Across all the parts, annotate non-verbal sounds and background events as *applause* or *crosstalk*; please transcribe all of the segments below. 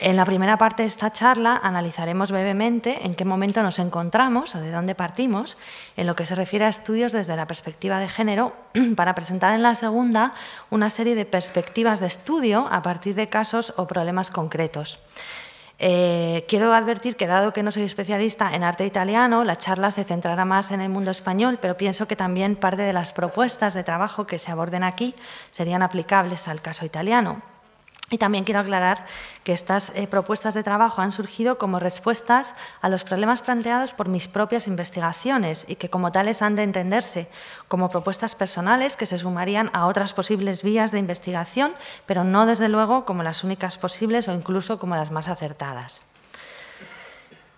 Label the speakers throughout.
Speaker 1: En la primera parte de esta charla analizaremos brevemente en qué momento nos encontramos o de dónde partimos en lo que se refiere a estudios desde la perspectiva de género *clears throat* para presentar en la segunda una serie de perspectivas de estudio a partir de casos o problemas concretos. Eh, quiero advertir que dado que no soy especialista en arte italiano, la charla se centrará más en el mundo español, pero pienso que también parte de las propuestas de trabajo que se aborden aquí serían aplicables al caso italiano. Y también quiero aclarar que estas eh, propuestas de trabajo han surgido como respuestas a los problemas planteados por mis propias investigaciones y que como tales han de entenderse como propuestas personales que se sumarían a otras posibles vías de investigación, pero no desde luego como las únicas posibles o incluso como las más acertadas.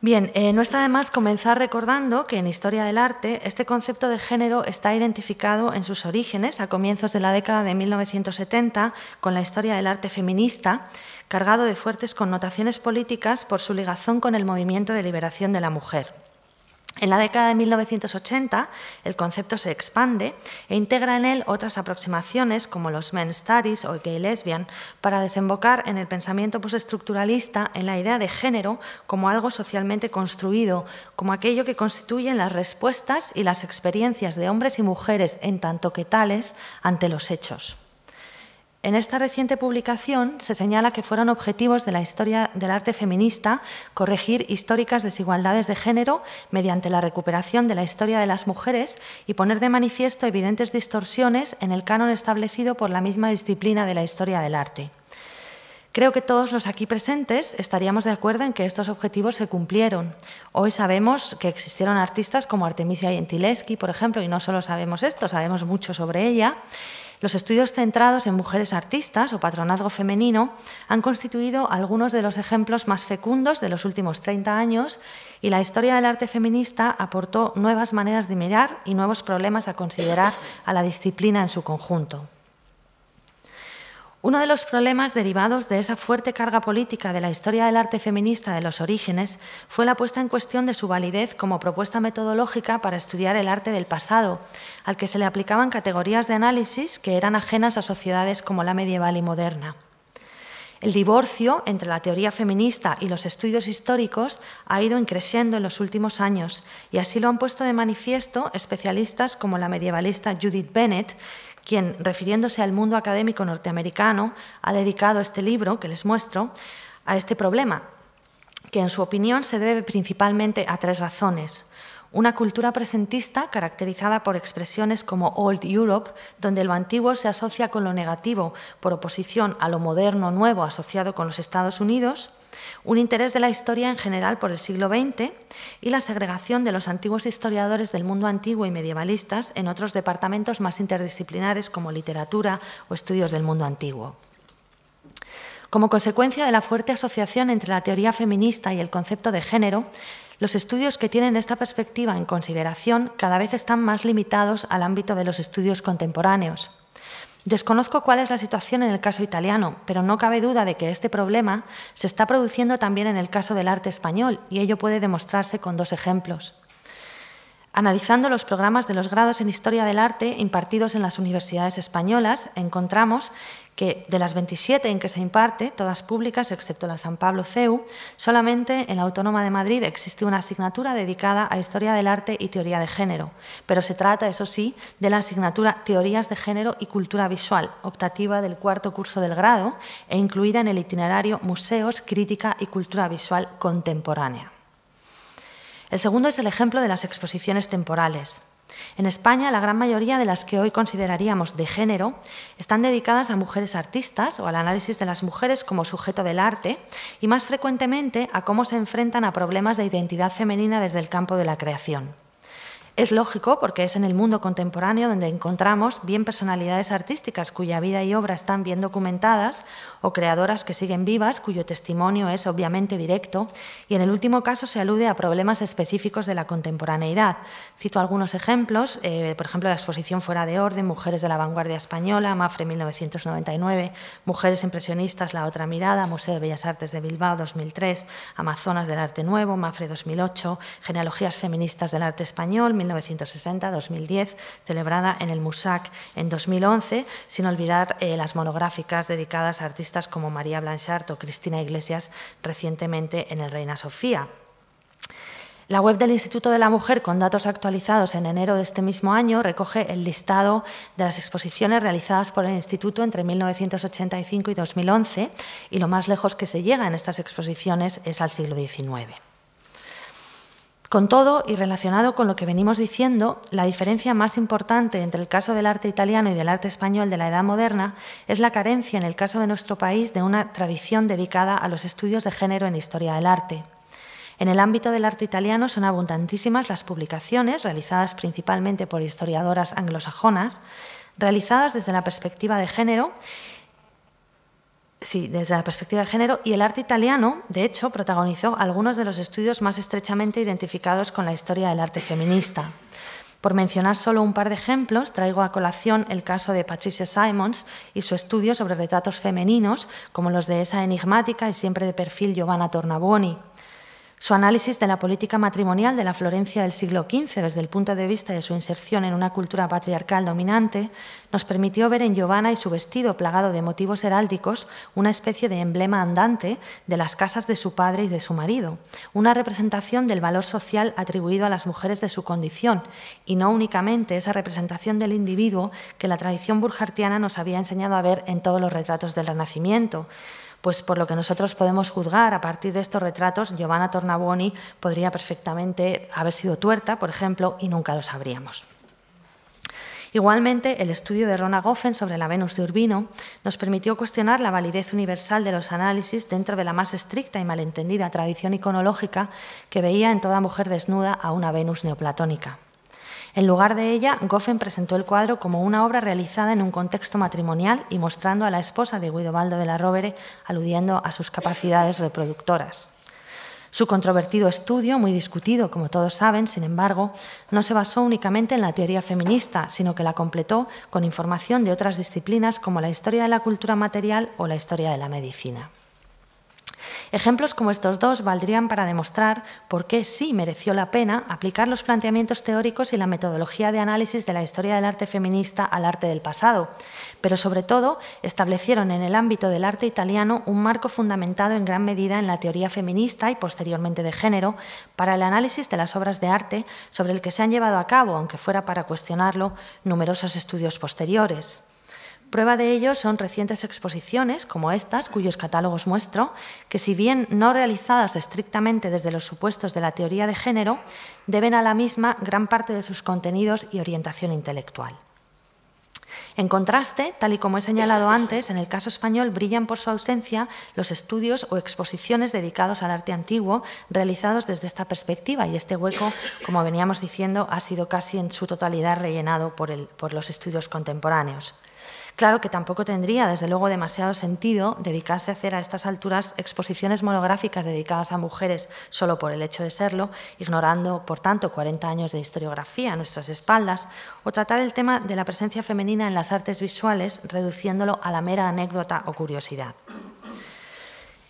Speaker 1: Bien, eh, no está de más comenzar recordando que en Historia del Arte este concepto de género está identificado en sus orígenes a comienzos de la década de 1970 con la historia del arte feminista, cargado de fuertes connotaciones políticas por su ligazón con el movimiento de liberación de la mujer. En la década de 1980, el concepto se expande e integra en él otras aproximaciones como los men studies o gay lesbian para desembocar en el pensamiento postestructuralista en la idea de género como algo socialmente construido, como aquello que constituyen las respuestas y las experiencias de hombres y mujeres en tanto que tales ante los hechos. En esta reciente publicación se señala que fueron objetivos de la historia del arte feminista corregir históricas desigualdades de género mediante la recuperación de la historia de las mujeres y poner de manifiesto evidentes distorsiones en el canon establecido por la misma disciplina de la historia del arte. Creo que todos los aquí presentes estaríamos de acuerdo en que estos objetivos se cumplieron. Hoy sabemos que existieron artistas como Artemisia Gentileschi, por ejemplo, y no solo sabemos esto, sabemos mucho sobre ella, los estudios centrados en mujeres artistas o patronazgo femenino han constituido algunos de los ejemplos más fecundos de los últimos 30 años y la historia del arte feminista aportó nuevas maneras de mirar y nuevos problemas a considerar a la disciplina en su conjunto. Uno de los problemas derivados de esa fuerte carga política de la historia del arte feminista de los orígenes fue la puesta en cuestión de su validez como propuesta metodológica para estudiar el arte del pasado, al que se le aplicaban categorías de análisis que eran ajenas a sociedades como la medieval y moderna. El divorcio entre la teoría feminista y los estudios históricos ha ido increciendo en los últimos años y así lo han puesto de manifiesto especialistas como la medievalista Judith Bennett, quien, refiriéndose al mundo académico norteamericano, ha dedicado este libro, que les muestro, a este problema, que en su opinión se debe principalmente a tres razones. Una cultura presentista caracterizada por expresiones como Old Europe, donde lo antiguo se asocia con lo negativo por oposición a lo moderno nuevo asociado con los Estados Unidos un interés de la historia en general por el siglo XX y la segregación de los antiguos historiadores del mundo antiguo y medievalistas en otros departamentos más interdisciplinares como literatura o estudios del mundo antiguo. Como consecuencia de la fuerte asociación entre la teoría feminista y el concepto de género, los estudios que tienen esta perspectiva en consideración cada vez están más limitados al ámbito de los estudios contemporáneos. Desconozco cuál es la situación en el caso italiano, pero no cabe duda de que este problema se está produciendo también en el caso del arte español y ello puede demostrarse con dos ejemplos. Analizando los programas de los grados en Historia del Arte impartidos en las universidades españolas, encontramos que de las 27 en que se imparte, todas públicas excepto la San Pablo CEU, solamente en la Autónoma de Madrid existe una asignatura dedicada a Historia del Arte y Teoría de Género, pero se trata, eso sí, de la asignatura Teorías de Género y Cultura Visual, optativa del cuarto curso del grado e incluida en el itinerario Museos, Crítica y Cultura Visual Contemporánea. El segundo es el ejemplo de las exposiciones temporales. En España, la gran mayoría de las que hoy consideraríamos de género están dedicadas a mujeres artistas o al análisis de las mujeres como sujeto del arte y más frecuentemente a cómo se enfrentan a problemas de identidad femenina desde el campo de la creación. Es lógico porque es en el mundo contemporáneo donde encontramos bien personalidades artísticas cuya vida y obra están bien documentadas o creadoras que siguen vivas cuyo testimonio es obviamente directo y en el último caso se alude a problemas específicos de la contemporaneidad. Cito algunos ejemplos, eh, por ejemplo la exposición Fuera de Orden, Mujeres de la Vanguardia Española, Mafre 1999, Mujeres Impresionistas, La Otra Mirada, Museo de Bellas Artes de Bilbao 2003, Amazonas del Arte Nuevo, Mafre 2008, Genealogías Feministas del Arte Español, 1960-2010, celebrada en el MUSAC en 2011, sin olvidar eh, las monográficas dedicadas a artistas como María Blanchard o Cristina Iglesias recientemente en el Reina Sofía. La web del Instituto de la Mujer, con datos actualizados en enero de este mismo año, recoge el listado de las exposiciones realizadas por el Instituto entre 1985 y 2011, y lo más lejos que se llega en estas exposiciones es al siglo XIX. Con todo, y relacionado con lo que venimos diciendo, la diferencia más importante entre el caso del arte italiano y del arte español de la Edad Moderna es la carencia en el caso de nuestro país de una tradición dedicada a los estudios de género en historia del arte. En el ámbito del arte italiano son abundantísimas las publicaciones, realizadas principalmente por historiadoras anglosajonas, realizadas desde la perspectiva de género Sí, desde la perspectiva de género. Y el arte italiano, de hecho, protagonizó algunos de los estudios más estrechamente identificados con la historia del arte feminista. Por mencionar solo un par de ejemplos, traigo a colación el caso de Patricia Simons y su estudio sobre retratos femeninos, como los de esa enigmática y siempre de perfil Giovanna Tornaboni. Su análisis de la política matrimonial de la Florencia del siglo XV desde el punto de vista de su inserción en una cultura patriarcal dominante nos permitió ver en Giovanna y su vestido plagado de motivos heráldicos una especie de emblema andante de las casas de su padre y de su marido, una representación del valor social atribuido a las mujeres de su condición y no únicamente esa representación del individuo que la tradición burjartiana nos había enseñado a ver en todos los retratos del Renacimiento pues por lo que nosotros podemos juzgar a partir de estos retratos, Giovanna Tornaboni podría perfectamente haber sido tuerta, por ejemplo, y nunca lo sabríamos. Igualmente, el estudio de Rona Goffen sobre la Venus de Urbino nos permitió cuestionar la validez universal de los análisis dentro de la más estricta y malentendida tradición iconológica que veía en toda mujer desnuda a una Venus neoplatónica. En lugar de ella, Goffin presentó el cuadro como una obra realizada en un contexto matrimonial y mostrando a la esposa de Guidobaldo de la Rovere, aludiendo a sus capacidades reproductoras. Su controvertido estudio, muy discutido, como todos saben, sin embargo, no se basó únicamente en la teoría feminista, sino que la completó con información de otras disciplinas como la historia de la cultura material o la historia de la medicina. Ejemplos como estos dos valdrían para demostrar por qué sí mereció la pena aplicar los planteamientos teóricos y la metodología de análisis de la historia del arte feminista al arte del pasado, pero sobre todo establecieron en el ámbito del arte italiano un marco fundamentado en gran medida en la teoría feminista y posteriormente de género para el análisis de las obras de arte sobre el que se han llevado a cabo, aunque fuera para cuestionarlo, numerosos estudios posteriores. Prueba de ello son recientes exposiciones, como estas, cuyos catálogos muestro, que si bien no realizadas estrictamente desde los supuestos de la teoría de género, deben a la misma gran parte de sus contenidos y orientación intelectual. En contraste, tal y como he señalado antes, en el caso español brillan por su ausencia los estudios o exposiciones dedicados al arte antiguo realizados desde esta perspectiva y este hueco, como veníamos diciendo, ha sido casi en su totalidad rellenado por, por los estudios contemporáneos. Claro que tampoco tendría, desde luego, demasiado sentido dedicarse a hacer a estas alturas exposiciones monográficas dedicadas a mujeres solo por el hecho de serlo, ignorando, por tanto, 40 años de historiografía a nuestras espaldas, o tratar el tema de la presencia femenina en las artes visuales, reduciéndolo a la mera anécdota o curiosidad.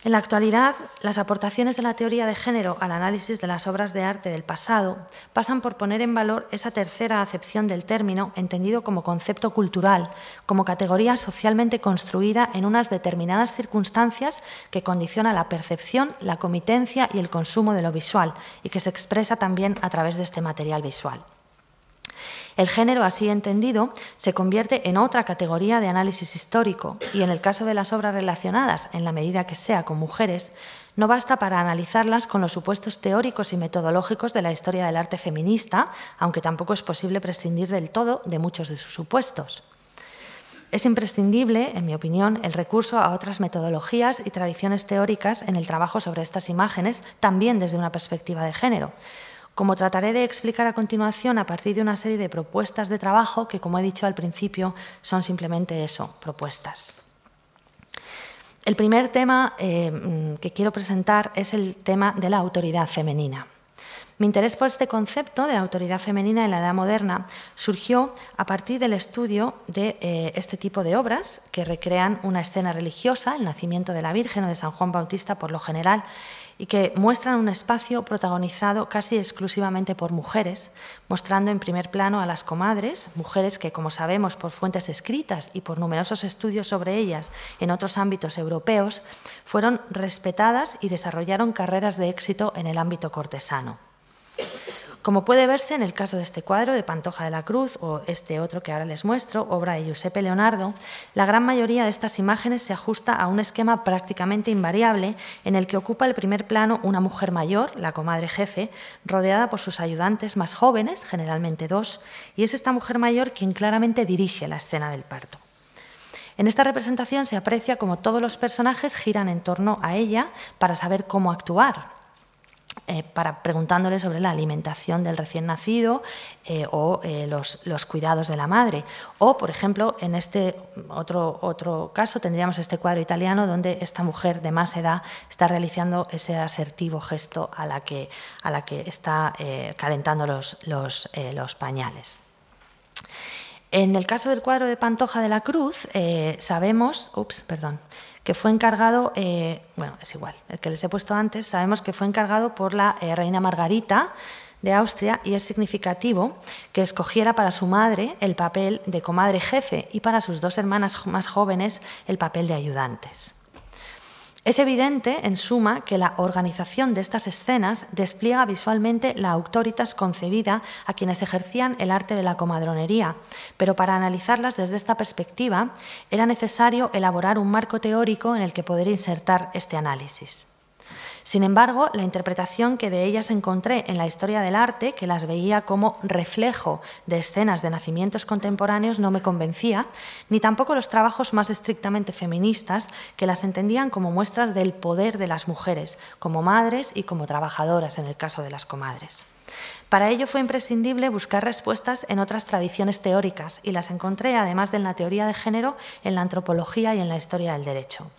Speaker 1: En la actualidad, las aportaciones de la teoría de género al análisis de las obras de arte del pasado pasan por poner en valor esa tercera acepción del término, entendido como concepto cultural, como categoría socialmente construida en unas determinadas circunstancias que condiciona la percepción, la comitencia y el consumo de lo visual, y que se expresa también a través de este material visual. El género así entendido se convierte en otra categoría de análisis histórico y en el caso de las obras relacionadas, en la medida que sea con mujeres, no basta para analizarlas con los supuestos teóricos y metodológicos de la historia del arte feminista, aunque tampoco es posible prescindir del todo de muchos de sus supuestos. Es imprescindible, en mi opinión, el recurso a otras metodologías y tradiciones teóricas en el trabajo sobre estas imágenes, también desde una perspectiva de género, como trataré de explicar a continuación a partir de una serie de propuestas de trabajo que, como he dicho al principio, son simplemente eso, propuestas. El primer tema eh, mm, que quiero presentar es el tema de la autoridad femenina. Mi interés por este concepto de la autoridad femenina en la Edad Moderna surgió a partir del estudio de eh, este tipo de obras que recrean una escena religiosa, el nacimiento de la Virgen o de San Juan Bautista por lo general, y que muestran un espacio protagonizado casi exclusivamente por mujeres, mostrando en primer plano a las comadres, mujeres que, como sabemos por fuentes escritas y por numerosos estudios sobre ellas en otros ámbitos europeos, fueron respetadas y desarrollaron carreras de éxito en el ámbito cortesano como puede verse en el caso de este cuadro de Pantoja de la Cruz o este otro que ahora les muestro, obra de Giuseppe Leonardo, la gran mayoría de estas imágenes se ajusta a un esquema prácticamente invariable en el que ocupa el primer plano una mujer mayor, la comadre jefe, rodeada por sus ayudantes más jóvenes, generalmente dos, y es esta mujer mayor quien claramente dirige la escena del parto. En esta representación se aprecia cómo todos los personajes giran en torno a ella para saber cómo actuar, eh, para, preguntándole sobre la alimentación del recién nacido eh, o eh, los, cuidados de la madre. O, por ejemplo, en este otro, otro caso tendríamos este cuadro italiano donde esta mujer de más edad está realizando ese asertivo gesto a la que, a la que está calentando los, los, los pañales. En el caso del cuadro de Pantoja de la Cruz, sabemos, ups, perdón, que fue encargado, eh, bueno, es igual, el que les he puesto antes, sabemos que fue encargado por la eh, reina Margarita de Austria y es significativo que escogiera para su madre el papel de comadre jefe y para sus dos hermanas más jóvenes el papel de ayudantes. Es evidente, en suma, que la organización de estas escenas despliega visualmente la autoritas concebida a quienes ejercían el arte de la comadronería, pero para analizarlas desde esta perspectiva era necesario elaborar un marco teórico en el que poder insertar este análisis. Sin embargo, la interpretación que de ellas encontré en la historia del arte, que las veía como reflejo de escenas de nacimientos contemporáneos, no me convencía, ni tampoco los trabajos más estrictamente feministas, que las entendían como muestras del poder de las mujeres, como madres y como trabajadoras en el caso de las comadres. Para ello fue imprescindible buscar respuestas en otras tradiciones teóricas y las encontré, además de en la teoría de género, en la antropología y en la historia del derecho.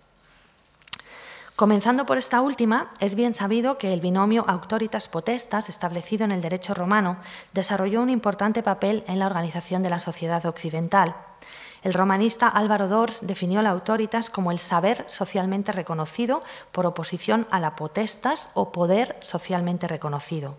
Speaker 1: Comenzando por esta última, es bien sabido que el binomio autoritas potestas establecido en el derecho romano desarrolló un importante papel en la organización de la sociedad occidental. El romanista Álvaro Dors definió la autoritas como el saber socialmente reconocido por oposición a la potestas o poder socialmente reconocido.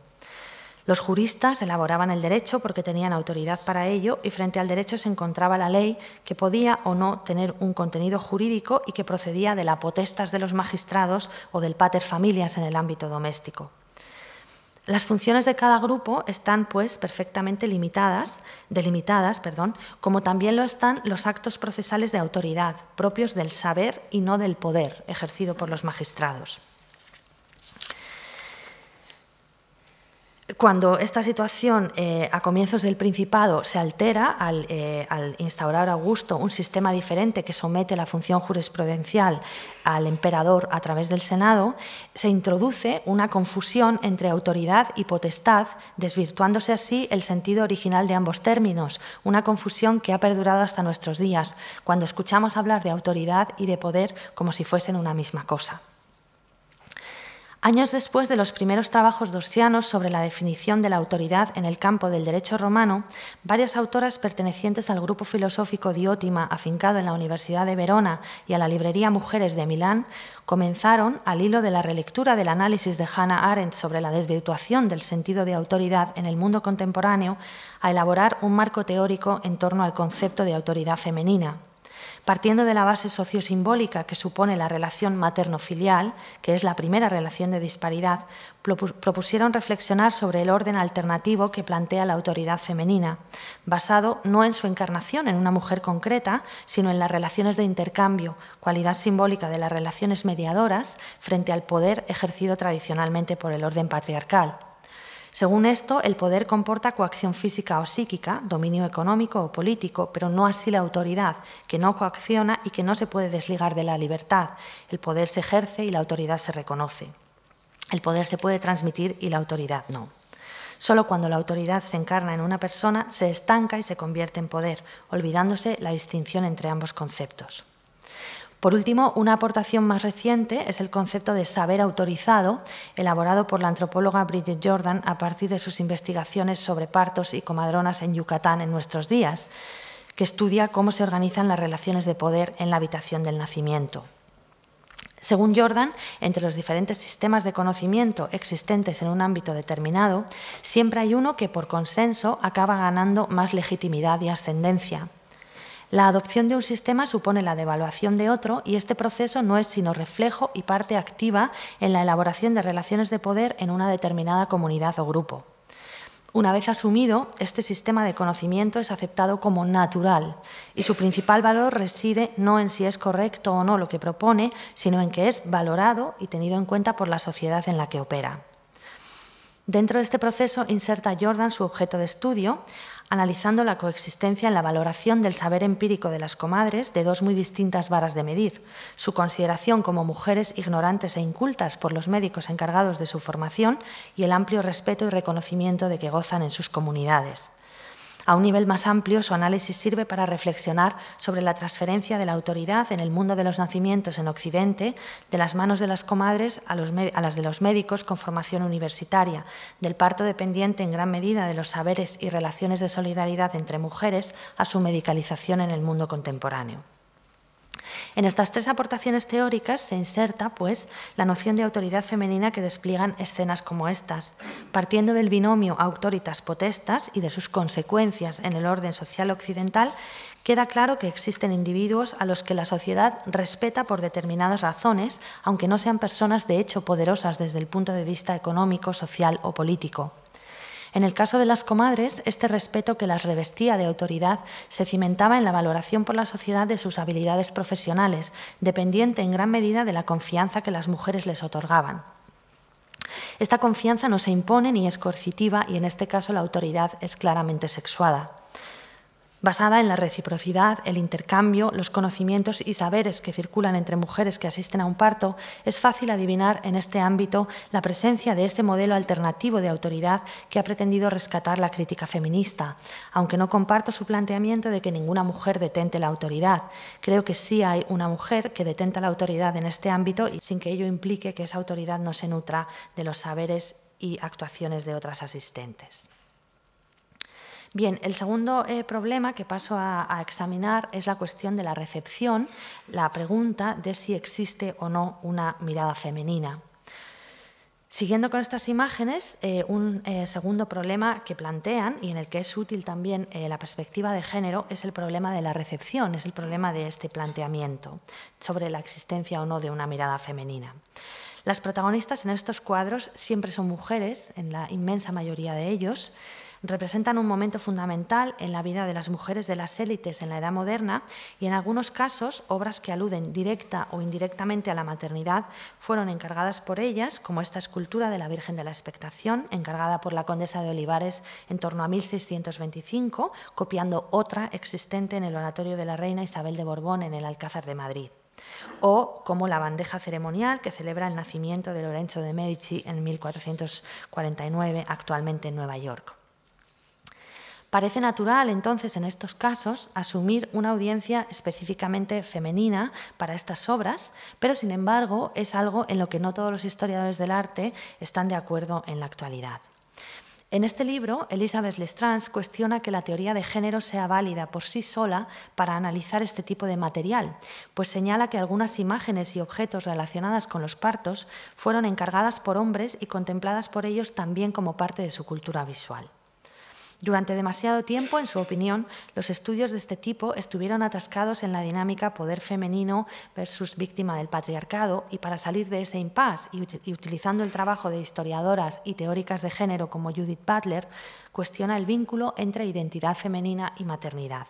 Speaker 1: Los juristas elaboraban el derecho porque tenían autoridad para ello y frente al derecho se encontraba la ley que podía o no tener un contenido jurídico y que procedía de la potestas de los magistrados o del pater familias en el ámbito doméstico. Las funciones de cada grupo están, pues, perfectamente limitadas, delimitadas, perdón, como también lo están los actos procesales de autoridad, propios del saber y no del poder ejercido por los magistrados. cuando esta situación eh, a comienzos del Principado se altera al, eh, al, instaurar Augusto un sistema diferente que somete la función jurisprudencial al emperador a través del Senado, se introduce una confusión entre autoridad y potestad, desvirtuándose así el sentido original de ambos términos, una confusión que ha perdurado hasta nuestros días, cuando escuchamos hablar de autoridad y de poder como si fuesen una misma cosa años después de los primeros trabajos dosianos sobre la definición de la autoridad en el campo del derecho romano, varias autoras pertenecientes al grupo filosófico Diótima, afincado en la Universidad de Verona y a la Librería Mujeres de Milán, comenzaron, al hilo de la relectura del análisis de Hannah Arendt sobre la desvirtuación del sentido de autoridad en el mundo contemporáneo, a elaborar un marco teórico en torno al concepto de autoridad femenina, partiendo de la base sociosimbólica que supone la relación materno-filial, que es la primera relación de disparidad, propusieron reflexionar sobre el orden alternativo que plantea la autoridad femenina, basado no en su encarnación en una mujer concreta, sino en las relaciones de intercambio, cualidad simbólica de las relaciones mediadoras frente al poder ejercido tradicionalmente por el orden patriarcal. Según esto, el poder comporta coacción física o psíquica, dominio económico o político, pero no así la autoridad, que no coacciona y que no se puede desligar de la libertad. El poder se ejerce y la autoridad se reconoce. El poder se puede transmitir y la autoridad no. Solo cuando la autoridad se encarna en una persona, se estanca y se convierte en poder, olvidándose la distinción entre ambos conceptos. Por último, una aportación más reciente es el concepto de saber autorizado, elaborado por la antropóloga Bridget Jordan a partir de sus investigaciones sobre partos y comadronas en Yucatán en nuestros días, que estudia cómo se organizan las relaciones de poder en la habitación del nacimiento. Según Jordan, entre los diferentes sistemas de conocimiento existentes en un ámbito determinado, siempre hay uno que por consenso acaba ganando más legitimidad y ascendencia. La adopción de un sistema supone la devaluación de otro y este proceso no es sino reflejo y parte activa en la elaboración de relaciones de poder en una determinada comunidad o grupo. Una vez asumido, este sistema de conocimiento es aceptado como natural y su principal valor reside no en si es correcto o no lo que propone, sino en que es valorado y tenido en cuenta por la sociedad en la que opera. Dentro de este proceso inserta Jordan su objeto de estudio, analizando la coexistencia en la valoración del saber empírico de las comadres de dos muy distintas varas de medir, su consideración como mujeres ignorantes e incultas por los médicos encargados de su formación y el amplio respeto y reconocimiento de que gozan en sus comunidades. A un nivel más amplio, su análisis sirve para reflexionar sobre la transferencia de la autoridad en el mundo de los nacimientos en Occidente, de las manos de las comadres a, las de los médicos con formación universitaria, del parto dependiente en gran medida de los saberes y relaciones de solidaridad entre mujeres a su medicalización en el mundo contemporáneo. En estas tres aportaciones teóricas se inserta, pues, la noción de autoridad femenina que despliegan escenas como estas, partiendo del binomio autoritas potestas y de sus consecuencias en el orden social occidental, queda claro que existen individuos a los que la sociedad respeta por determinadas razones, aunque no sean personas de hecho poderosas desde el punto de vista económico, social o político. En el caso de las comadres, este respeto que las revestía de autoridad se cimentaba en la valoración por la sociedad de sus habilidades profesionales, dependiente en gran medida de la confianza que las mujeres les otorgaban. Esta confianza no se impone ni es coercitiva y en este caso la autoridad es claramente sexuada basada en la reciprocidad, el intercambio, los conocimientos y saberes que circulan entre mujeres que asisten a un parto, es fácil adivinar en este ámbito la presencia de este modelo alternativo de autoridad que ha pretendido rescatar la crítica feminista, aunque no comparto su planteamiento de que ninguna mujer detente la autoridad. Creo que sí hay una mujer que detenta la autoridad en este ámbito y sin que ello implique que esa autoridad no se nutra de los saberes y actuaciones de otras asistentes. Bien, el segundo eh, problema que paso a, examinar es la cuestión de la recepción, la pregunta de si existe o no una mirada femenina. Siguiendo con estas imágenes, eh, un eh, segundo problema que plantean y en el que es útil también la perspectiva de género es el problema de la recepción, es el problema de este planteamiento sobre la existencia o no de una mirada femenina. Las protagonistas en estos cuadros siempre son mujeres, en la inmensa mayoría de ellos, representan un momento fundamental en la vida de las mujeres de las élites en la Edad Moderna y en algunos casos obras que aluden directa o indirectamente a la maternidad fueron encargadas por ellas, como esta escultura de la Virgen de la Expectación, encargada por la condesa de Olivares en torno a 1625, copiando otra existente en el oratorio de la reina Isabel de Borbón en el Alcázar de Madrid o como la bandeja ceremonial que celebra el nacimiento de Lorenzo de Medici en 1449, actualmente en Nueva York. Parece natural, entonces, en estos casos, asumir una audiencia específicamente femenina para estas obras, pero sin embargo es algo en lo que no todos los historiadores del arte están de acuerdo en la actualidad. En este libro, Elizabeth Lestrange cuestiona que la teoría de género sea válida por sí sola para analizar este tipo de material, pues señala que algunas imágenes y objetos relacionadas con los partos fueron encargadas por hombres y contempladas por ellos también como parte de su cultura visual. Durante demasiado tiempo, en su opinión, los estudios de este tipo estuvieron atascados en la dinámica poder femenino versus víctima del patriarcado y para salir de ese impasse y, utilizando el trabajo de historiadoras y teóricas de género como Judith Butler, cuestiona el vínculo entre identidad femenina y maternidad.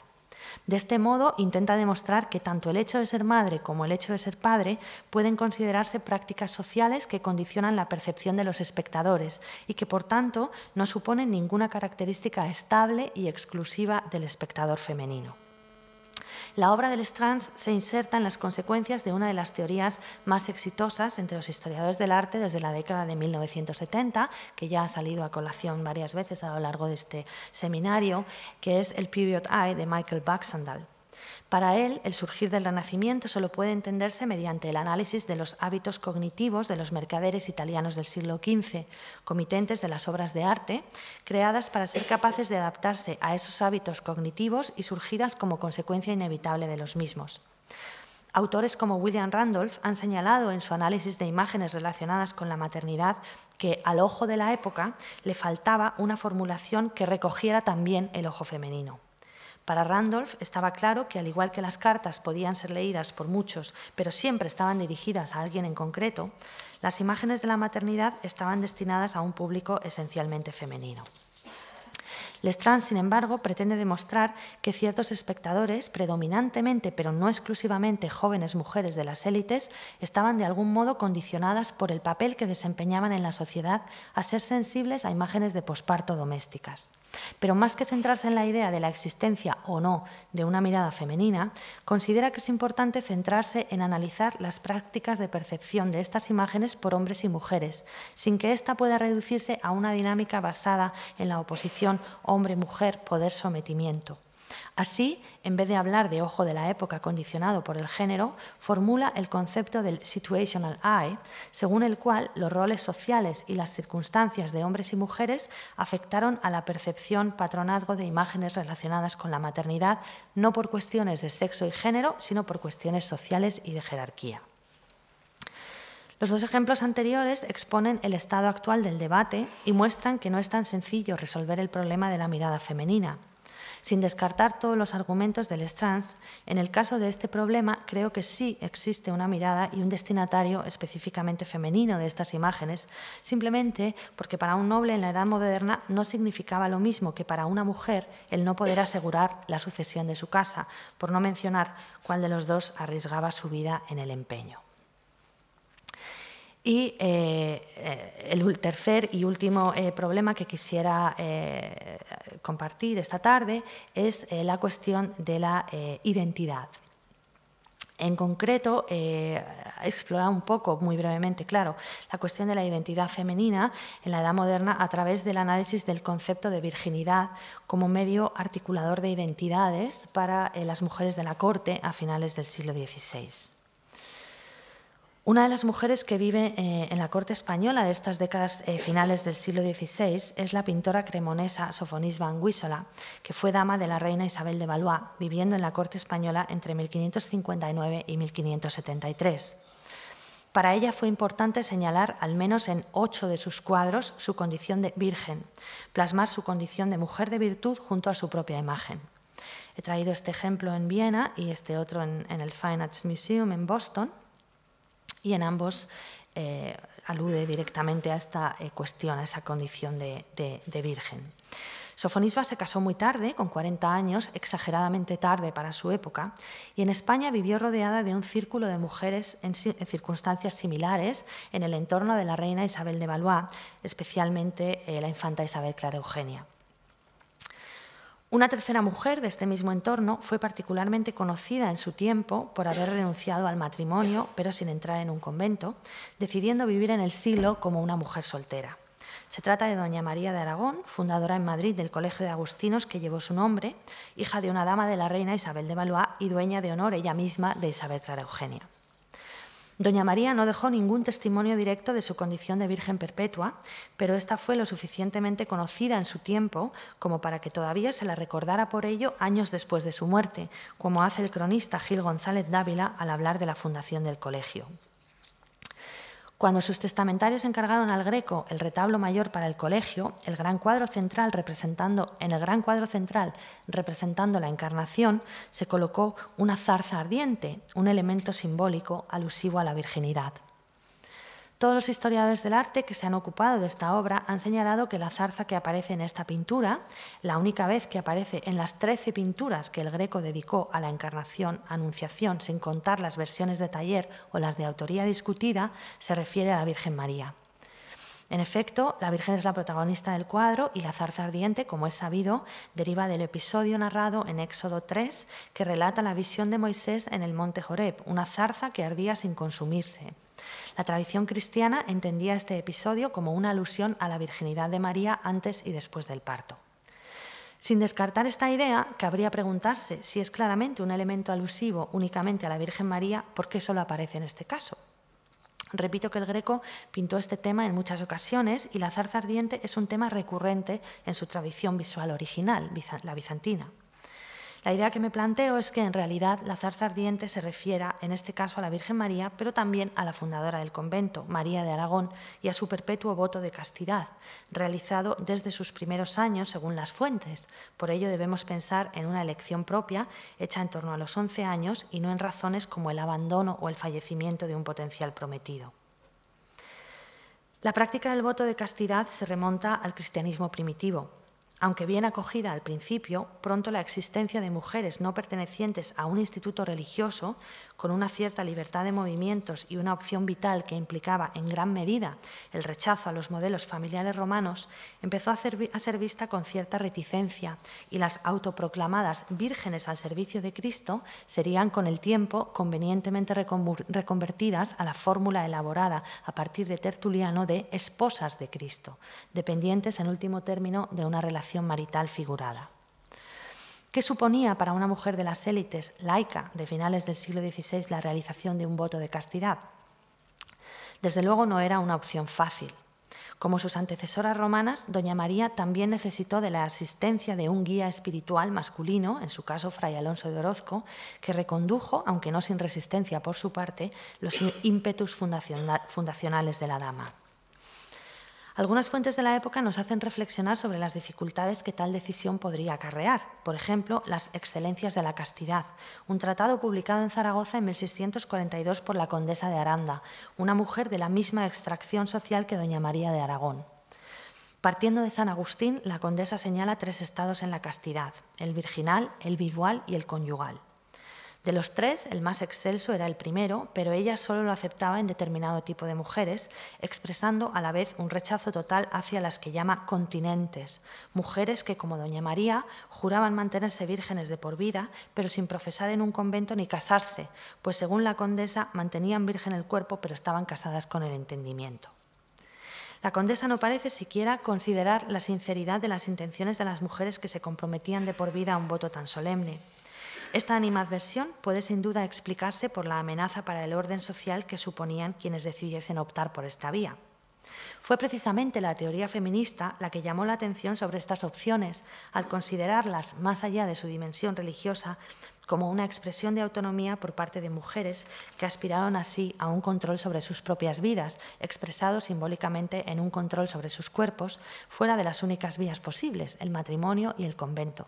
Speaker 1: De este modo, intenta demostrar que tanto el hecho de ser madre como el hecho de ser padre pueden considerarse prácticas sociales que condicionan la percepción de los espectadores y que, por tanto, no suponen ninguna característica estable y exclusiva del espectador femenino la obra de Lestrans se inserta en las consecuencias de una de las teorías más exitosas entre los historiadores del arte desde la década de 1970, que ya ha salido a colación varias veces a lo largo de este seminario, que es el Period Eye de Michael Baxandall. Para él, el surgir del Renacimiento solo puede entenderse mediante el análisis de los hábitos cognitivos de los mercaderes italianos del siglo XV, comitentes de las obras de arte, creadas para ser capaces de adaptarse a esos hábitos cognitivos y surgidas como consecuencia inevitable de los mismos. Autores como William Randolph han señalado en su análisis de imágenes relacionadas con la maternidad que al ojo de la época le faltaba una formulación que recogiera también el ojo femenino. Para Randolph estaba claro que, al igual que las cartas podían ser leídas por muchos, pero siempre estaban dirigidas a alguien en concreto, las imágenes de la maternidad estaban destinadas a un público esencialmente femenino. Lestrand, sin embargo, pretende demostrar que ciertos espectadores, predominantemente pero no exclusivamente jóvenes mujeres de las élites, estaban de algún modo condicionadas por el papel que desempeñaban en la sociedad a ser sensibles a imágenes de posparto domésticas. Pero más que centrarse en la idea de la existencia o no de una mirada femenina, considera que es importante centrarse en analizar las prácticas de percepción de estas imágenes por hombres y mujeres, sin que ésta pueda reducirse a una dinámica basada en la oposición o hombre, mujer, poder, sometimiento. Así, en vez de hablar de ojo de la época condicionado por el género, formula el concepto del situational eye, según el cual los roles sociales y las circunstancias de hombres y mujeres afectaron a la percepción patronazgo de imágenes relacionadas con la maternidad, no por cuestiones de sexo y género, sino por cuestiones sociales y de jerarquía. Los dos ejemplos anteriores exponen el estado actual del debate y muestran que no es tan sencillo resolver el problema de la mirada femenina. Sin descartar todos los argumentos del trans, en el caso de este problema creo que sí existe una mirada y un destinatario específicamente femenino de estas imágenes, simplemente porque para un noble en la edad moderna no significaba lo mismo que para una mujer el no poder asegurar la sucesión de su casa, por no mencionar cuál de los dos arriesgaba su vida en el empeño. Y eh, eh, el tercer y último eh, problema que quisiera compartir esta tarde es la cuestión de la identidad. En concreto, explorar un poco, muy brevemente, claro, la cuestión de la identidad femenina en la Edad Moderna a través del análisis del concepto de virginidad como medio articulador de identidades para las mujeres de la corte a finales del siglo XVI. Una de las mujeres que vive eh, en la corte española de estas décadas eh, finales del siglo XVI es la pintora cremonesa Sofonis Van Guisola, que fue dama de la reina Isabel de Valois, viviendo en la corte española entre 1559 y 1573. Para ella fue importante señalar, al menos en ocho de sus cuadros, su condición de virgen, plasmar su condición de mujer de virtud junto a su propia imagen. He traído este ejemplo en Viena y este otro en el Fine Arts Museum en Boston y en ambos eh, alude directamente a esta eh, cuestión, a esa condición de, virgen. Sofonisba se casó muy tarde, con 40 años, exageradamente tarde para su época, y en España vivió rodeada de un círculo de mujeres en, circunstancias similares en el entorno de la reina Isabel de Valois, especialmente eh, la infanta Isabel Clara Eugenia. Una tercera mujer de este mismo entorno fue particularmente conocida en su tiempo por haber renunciado al matrimonio, pero sin entrar en un convento, decidiendo vivir en el siglo como una mujer soltera. Se trata de doña María de Aragón, fundadora en Madrid del Colegio de Agustinos que llevó su nombre, hija de una dama de la reina Isabel de Valois y dueña de honor ella misma de Isabel Clara Eugenia. Doña María no dejó ningún testimonio directo de su condición de Virgen Perpetua, pero esta fue lo suficientemente conocida en su tiempo como para que todavía se la recordara por ello años después de su muerte, como hace el cronista Gil González Dávila al hablar de la fundación del colegio. Cuando sus testamentarios encargaron al Greco el retablo mayor para el colegio, el gran cuadro central representando, en el gran cuadro central representando la encarnación, se colocó una zarza ardiente, un elemento simbólico alusivo a la virginidad. Todos los historiadores del arte que se han ocupado de esta obra han señalado que la zarza que aparece en esta pintura, la única vez que aparece en las 13 pinturas que el Greco dedicó a la encarnación Anunciación, sin contar las versiones de taller o las de autoría discutida, se refiere a la Virgen María. En efecto, la Virgen es la protagonista del cuadro y la zarza ardiente, como es sabido, deriva del episodio narrado en Éxodo 3 que relata la visión de Moisés en el monte Joreb, una zarza que ardía sin consumirse. La tradición cristiana entendía este episodio como una alusión a la virginidad de María antes y después del parto. Sin descartar esta idea, cabría preguntarse si es claramente un elemento alusivo únicamente a la Virgen María, ¿por qué solo aparece en este caso? Repito que el Greco pintó este tema en muchas ocasiones y la zarza ardiente es un tema recurrente en su tradición visual original, la bizantina. La idea que me planteo es que en realidad la zarza ardiente se refiera en este caso a la Virgen María, pero también a la fundadora del convento, María de Aragón, y a su perpetuo voto de castidad, realizado desde sus primeros años según las fuentes. Por ello debemos pensar en una elección propia hecha en torno a los 11 años y no en razones como el abandono o el fallecimiento de un potencial prometido. La práctica del voto de castidad se remonta al cristianismo primitivo. Aunque bien acogida al principio, pronto la existencia de mujeres no pertenecientes a un instituto religioso, con una cierta libertad de movimientos y una opción vital que implicaba en gran medida el rechazo a los modelos familiares romanos, empezó a, ser, vista con cierta reticencia y las autoproclamadas vírgenes al servicio de Cristo serían con el tiempo convenientemente reconvertidas a la fórmula elaborada a partir de Tertuliano de esposas de Cristo, dependientes en último término de una relación marital figurada. ¿Qué suponía para una mujer de las élites laica de finales del siglo XVI la realización de un voto de castidad? Desde luego no era una opción fácil. Como sus antecesoras romanas, Doña María también necesitó de la asistencia de un guía espiritual masculino, en su caso Fray Alonso de Orozco, que recondujo, aunque no sin resistencia por su parte, los ímpetus fundacionales de la dama. Algunas fuentes de la época nos hacen reflexionar sobre las dificultades que tal decisión podría acarrear, por ejemplo, las Excelencias de la Castidad, un tratado publicado en Zaragoza en 1642 por la condesa de Aranda, una mujer de la misma extracción social que doña María de Aragón. Partiendo de San Agustín, la condesa señala tres estados en la castidad, el virginal, el visual y el conyugal. De los tres, el más excelso era el primero, pero ella solo lo aceptaba en determinado tipo de mujeres, expresando a la vez un rechazo total hacia las que llama continentes, mujeres que, como Doña María, juraban mantenerse vírgenes de por vida, pero sin profesar en un convento ni casarse, pues según la condesa mantenían virgen el cuerpo, pero estaban casadas con el entendimiento. La condesa no parece siquiera considerar la sinceridad de las intenciones de las mujeres que se comprometían de por vida a un voto tan solemne. Esta animadversión puede sin duda explicarse por la amenaza para el orden social que suponían quienes decidiesen optar por esta vía. Fue precisamente la teoría feminista la que llamó la atención sobre estas opciones al considerarlas, más allá de su dimensión religiosa, como una expresión de autonomía por parte de mujeres que aspiraron así a un control sobre sus propias vidas, expresado simbólicamente en un control sobre sus cuerpos, fuera de las únicas vías posibles, el matrimonio y el convento.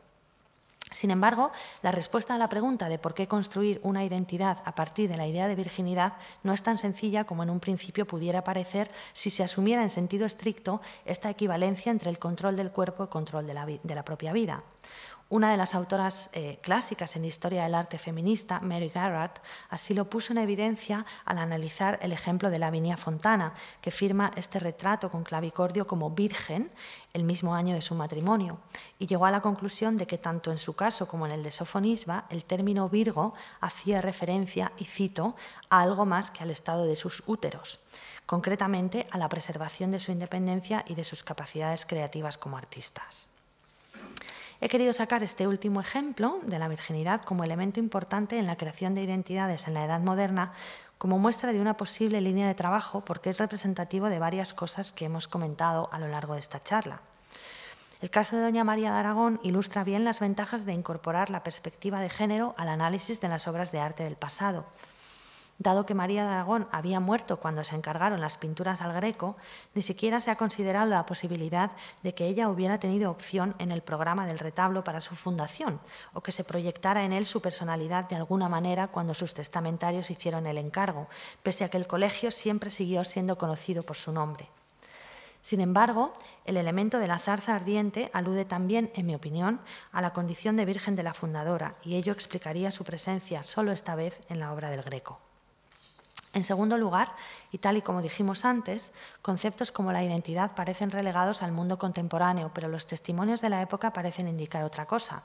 Speaker 1: Sin embargo, la respuesta a la pregunta de por qué construir una identidad a partir de la idea de virginidad no es tan sencilla como en un principio pudiera parecer si se asumiera en sentido estricto esta equivalencia entre el control del cuerpo y el control de la, de la propia vida. Una de las autoras eh, clásicas en historia del arte feminista, Mary Garrett, así lo puso en evidencia al analizar el ejemplo de Lavinia Fontana, que firma este retrato con clavicordio como virgen el mismo año de su matrimonio, y llegó a la conclusión de que tanto en su caso como en el de Sofonisba, el término Virgo hacía referencia, y cito, a algo más que al estado de sus úteros concretamente a la preservación de su independencia y de sus capacidades creativas como artistas. He querido sacar este último ejemplo de la virginidad como elemento importante en la creación de identidades en la edad moderna, como muestra de una posible línea de trabajo, porque es representativo de varias cosas que hemos comentado a lo largo de esta charla. El caso de Doña María de Aragón ilustra bien las ventajas de incorporar la perspectiva de género al análisis de las obras de arte del pasado. Dado que María de Aragón había muerto cuando se encargaron las pinturas al Greco, ni siquiera se ha considerado la posibilidad de que ella hubiera tenido opción en el programa del retablo para su fundación o que se proyectara en él su personalidad de alguna manera cuando sus testamentarios hicieron el encargo, pese a que el colegio siempre siguió siendo conocido por su nombre. Sin embargo, el elemento de la zarza ardiente alude también, en mi opinión, a la condición de Virgen de la Fundadora, y ello explicaría su presencia solo esta vez en la obra del Greco. En segundo lugar, y tal y como dijimos antes, conceptos como la identidad parecen relegados al mundo contemporáneo, pero los testimonios de la época parecen indicar otra cosa.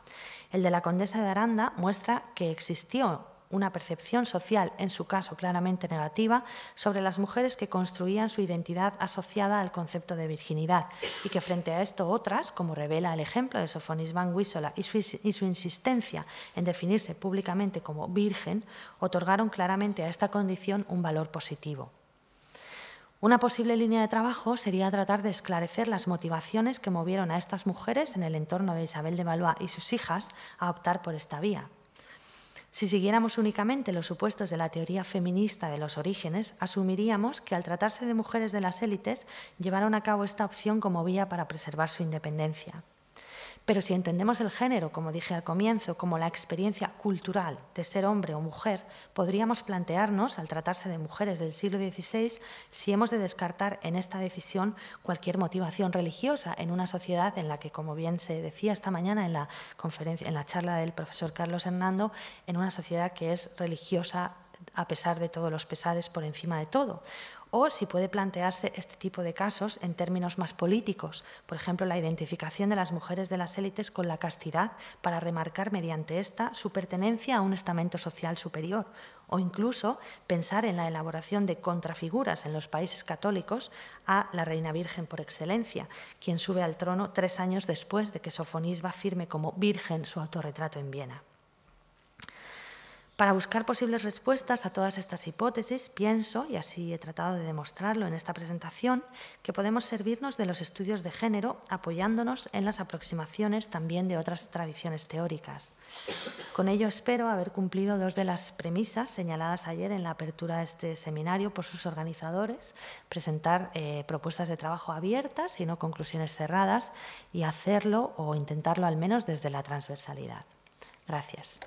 Speaker 1: El de la condesa de Aranda muestra que existió una percepción social, en su caso claramente negativa, sobre las mujeres que construían su identidad asociada al concepto de virginidad y que frente a esto otras, como revela el ejemplo de Sofonis Van Wissola y su, y su insistencia en definirse públicamente como virgen, otorgaron claramente a esta condición un valor positivo. Una posible línea de trabajo sería tratar de esclarecer las motivaciones que movieron a estas mujeres en el entorno de Isabel de Valois y sus hijas a optar por esta vía. Si siguiéramos únicamente los supuestos de la teoría feminista de los orígenes, asumiríamos que al tratarse de mujeres de las élites, llevaron a cabo esta opción como vía para preservar su independencia. Pero si entendemos el género, como dije al comienzo, como la experiencia cultural de ser hombre o mujer, podríamos plantearnos, al tratarse de mujeres del siglo XVI, si hemos de descartar en esta decisión cualquier motivación religiosa en una sociedad en la que, como bien se decía esta mañana en la, conferencia, en la charla del profesor Carlos Hernando, en una sociedad que es religiosa a pesar de todos los pesares por encima de todo o si puede plantearse este tipo de casos en términos más políticos, por ejemplo, la identificación de las mujeres de las élites con la castidad para remarcar mediante esta su pertenencia a un estamento social superior, o incluso pensar en la elaboración de contrafiguras en los países católicos a la Reina Virgen por excelencia, quien sube al trono tres años después de que Sofonisba firme como Virgen su autorretrato en Viena. Para buscar posibles respuestas a todas estas hipótesis, pienso, y así he tratado de demostrarlo en esta presentación, que podemos servirnos de los estudios de género apoyándonos en las aproximaciones también de otras tradiciones teóricas. Con ello espero haber cumplido dos de las premisas señaladas ayer en la apertura de este seminario por sus organizadores, presentar eh, propuestas de trabajo abiertas y no conclusiones cerradas, y hacerlo o intentarlo al menos desde la transversalidad. Gracias.